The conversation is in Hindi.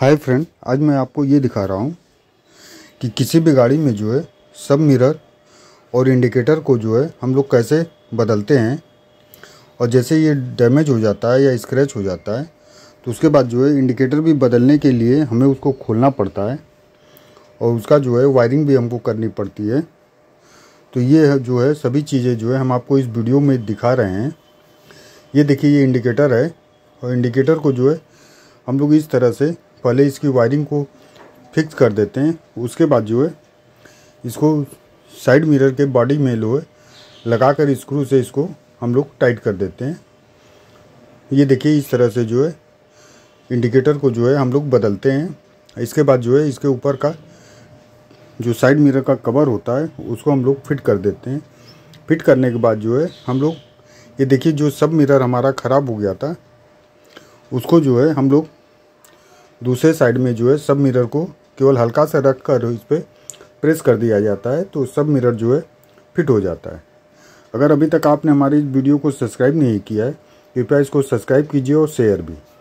हाय फ्रेंड आज मैं आपको ये दिखा रहा हूँ कि किसी भी गाड़ी में जो है सब मिरर और इंडिकेटर को जो है हम लोग कैसे बदलते हैं और जैसे ये डैमेज हो जाता है या स्क्रैच हो जाता है तो उसके बाद जो है इंडिकेटर भी बदलने के लिए हमें उसको खोलना पड़ता है और उसका जो है वायरिंग भी हमको करनी पड़ती है तो ये जो है सभी चीज़ें जो है हम आपको इस वीडियो में दिखा रहे हैं ये देखिए ये इंडिकेटर है और इंडिकेटर को जो है हम लोग इस तरह से पहले इसकी वायरिंग को फिक्स कर देते हैं उसके बाद जो है इसको साइड मिरर के बॉडी में लो है लगा कर स्क्रू से इसको हम लोग टाइट कर देते हैं ये देखिए इस तरह से जो है इंडिकेटर को जो है हम लोग बदलते हैं इसके बाद जो है इसके ऊपर का जो साइड मिरर का कवर होता है उसको हम लोग फिट कर देते हैं फिट करने के बाद जो है हम लोग ये देखिए जो सब मिरर हमारा ख़राब हो गया था उसको जो है हम लोग दूसरे साइड में जो है सब मिरर को केवल हल्का सा रख कर इस पर प्रेस कर दिया जाता है तो सब मिरर जो है फिट हो जाता है अगर अभी तक आपने हमारी वीडियो को सब्सक्राइब नहीं किया है कृपया इसको सब्सक्राइब कीजिए और शेयर भी